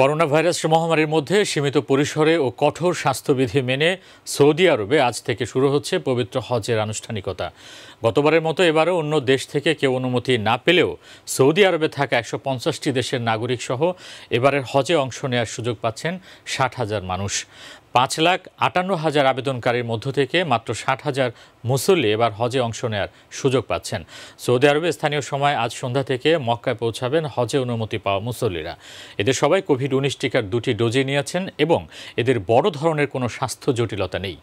corona virus মহামারীর মধ্যে সীমিত পরিসরে ও কঠোর স্বাস্থ্যবিধি মেনে সৌদি আরবে আজ থেকে শুরু হচ্ছে পবিত্র হজের আনুষ্ঠানিকতা গতবারের মতো এবারও অন্য দেশ থেকে কেউ অনুমতি না পেলেও সৌদি আরবে থাকা একশো পঞ্চাশটি দেশের নাগরিক সহ এবারের হজে অংশ নেওয়ার সুযোগ পাচ্ছেন ষাট হাজার মানুষ পাঁচ লাখ আটান্ন হাজার আবেদনকারীর মধ্য থেকে মাত্র ষাট হাজার মুসল্লি এবার হজে অংশ নেওয়ার সুযোগ পাচ্ছেন সৌদি আরবে স্থানীয় সময় আজ সন্ধ্যা থেকে মক্কায় পৌঁছাবেন হজে অনুমতি পাওয়া মুসল্লিরা এদের সবাই কোভিড কোভিড উনিশ টিকার দুটি ডোজই নিয়েছেন এবং এদের বড় ধরনের কোনো স্বাস্থ্য জটিলতা নেই